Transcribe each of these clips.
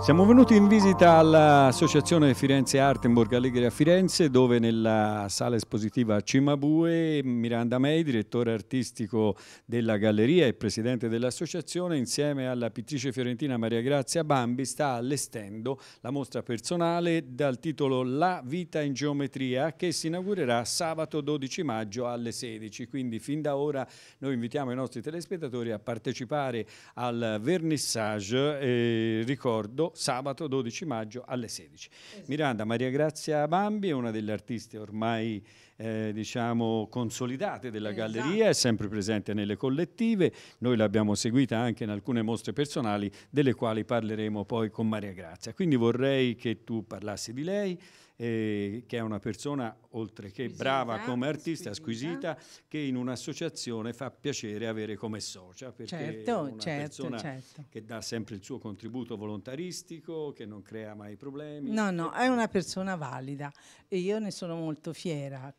Siamo venuti in visita all'Associazione Firenze Artenborg Allegri a Firenze dove nella sala espositiva Cimabue Miranda May, direttore artistico della galleria e presidente dell'associazione, insieme alla pittrice fiorentina Maria Grazia Bambi sta allestendo la mostra personale dal titolo La vita in geometria che si inaugurerà sabato 12 maggio alle 16. Quindi fin da ora noi invitiamo i nostri telespettatori a partecipare al vernissage. Eh, ricordo sabato 12 maggio alle 16. Esatto. Eh Miranda Maria Grazia Bambi è una delle artiste ormai eh, diciamo consolidate della esatto. galleria, è sempre presente nelle collettive, noi l'abbiamo seguita anche in alcune mostre personali delle quali parleremo poi con Maria Grazia. Quindi vorrei che tu parlassi di lei eh, che è una persona oltre che squisita, brava come artista, squisita. squisita, che in un'associazione fa piacere avere come socia, perché certo, è una certo, persona certo. che dà sempre il suo contributo volontarista artistico che non crea mai problemi. No, no, è una persona valida e io ne sono molto fiera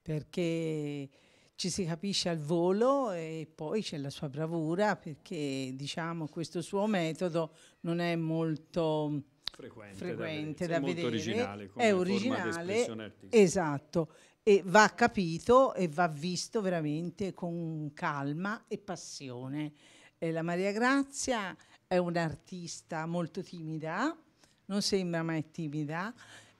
perché ci si capisce al volo e poi c'è la sua bravura perché diciamo questo suo metodo non è molto frequente, frequente da, da vedere, da originale è originale, esatto, e va capito e va visto veramente con calma e passione. E la Maria Grazia è un'artista molto timida, non sembra mai timida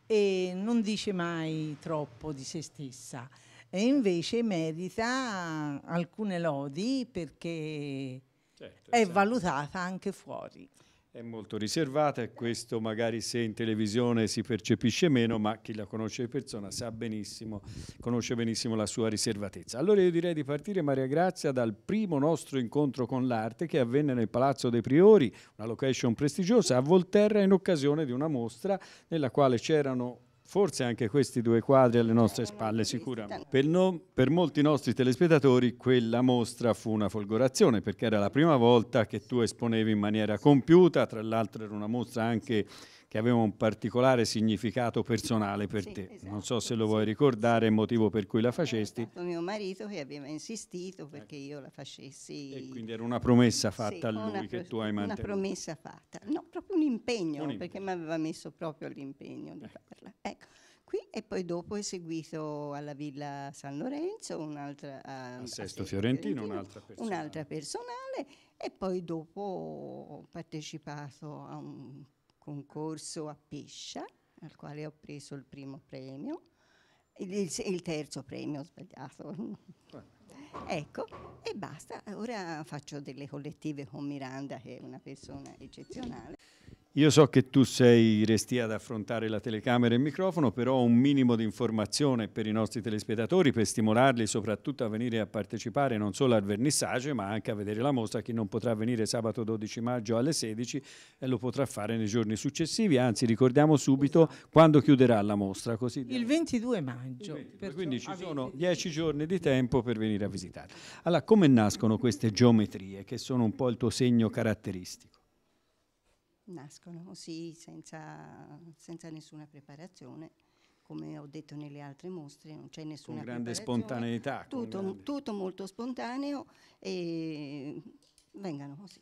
e non dice mai troppo di se stessa e invece merita alcune lodi perché certo, è certo. valutata anche fuori è molto riservata e questo magari se in televisione si percepisce meno, ma chi la conosce di persona sa benissimo, conosce benissimo la sua riservatezza. Allora io direi di partire Maria Grazia dal primo nostro incontro con l'arte che avvenne nel Palazzo dei Priori, una location prestigiosa a Volterra in occasione di una mostra nella quale c'erano Forse anche questi due quadri alle nostre spalle, sicuramente. Per, no, per, molti nostri telespettatori quella mostra fu una folgorazione, perché era la prima volta che tu esponevi in maniera compiuta, tra l'altro era una mostra anche che aveva un particolare significato personale per sì, te. Esatto, non so se lo vuoi ricordare, il motivo per cui la facesti. stato mio marito che aveva insistito perché ecco. io la facessi. E quindi era una promessa fatta sì, a lui che tu hai mantenuto. Una promessa fatta, no, proprio un impegno, un impegno. perché mi aveva messo proprio l'impegno di ecco. farla. Ecco. Qui, e poi dopo è seguito alla Villa San Lorenzo, un'altra a, a Sesto Fiorentino, Fiorentino un'altra, personale. un'altra personale e poi dopo ho partecipato a un concorso a Pescia, al quale ho preso il primo premio, il, il terzo premio, ho sbagliato. Ah. ecco, e basta. Ora faccio delle collettive con Miranda, che è una persona eccezionale. Io so che tu sei restia ad affrontare la telecamera e il microfono, però un minimo di informazione per i nostri telespettatori, per stimolarli soprattutto a venire a partecipare non solo al vernissage, ma anche a vedere la mostra. Chi non potrà venire sabato 12 maggio alle 16 eh, lo potrà fare nei giorni successivi. Anzi, ricordiamo subito quando chiuderà la mostra. Così il 22 maggio. Il 22, quindi ci sono 10 giorni di tempo per venire a visitare. Allora, come nascono queste geometrie, che sono un po' il tuo segno caratteristico? nascono così senza, senza, nessuna preparazione. Come ho detto nelle altre mostre, non c'è nessuna. Con grande spontaneità. Tutto, con grande... tutto molto spontaneo e vengano così.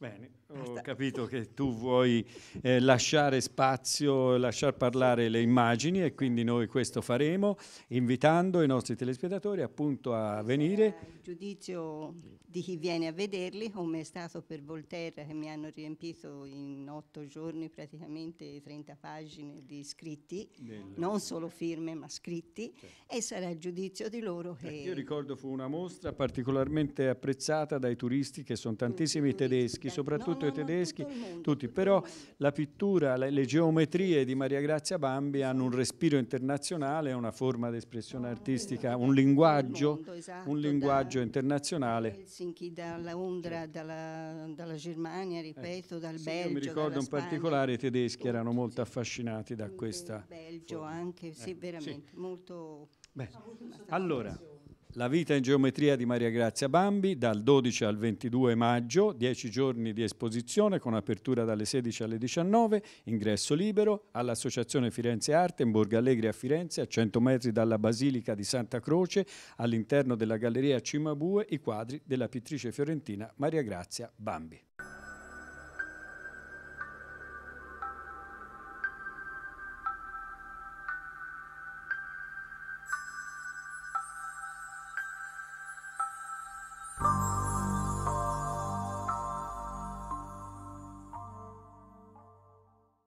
Bene, ah, ho capito che tu vuoi eh, lasciare spazio, lasciar parlare le immagini e quindi noi questo faremo invitando i nostri telespettatori appunto a venire. Il giudizio di chi viene a vederli, come è stato per Volterra che mi hanno riempito in otto giorni praticamente 30 pagine di scritti, Del... non solo firme ma scritti, certo. e sarà il giudizio di loro che... io ricordo fu una mostra particolarmente apprezzata dai turisti che sono tantissimi tedeschi soprattutto i tedeschi, tutti. Però la pittura, le geometrie di Maria Grazia Bambi hanno un respiro internazionale, una forma di espressione ah, artistica, esatto, un linguaggio, un esatto, linguaggio internazionale. Dalla Undra, dalla, Germania, eh, ripeto, dal Belgio. Io mi ricordo in particolare i tedeschi erano molto affascinati da questa. Belgio anche, eh, sì, veramente, molto... Bene. Allora, la vita in geometria di Maria Grazia Bambi dal 12 al 22 maggio, 10 giorni di esposizione con apertura dalle 16 alle 19, ingresso libero all'Associazione Firenze Arte in Borgo Allegri a Firenze, a 100 metri dalla Basilica di Santa Croce, all'interno della Galleria Cimabue, i quadri della pittrice fiorentina Maria Grazia Bambi.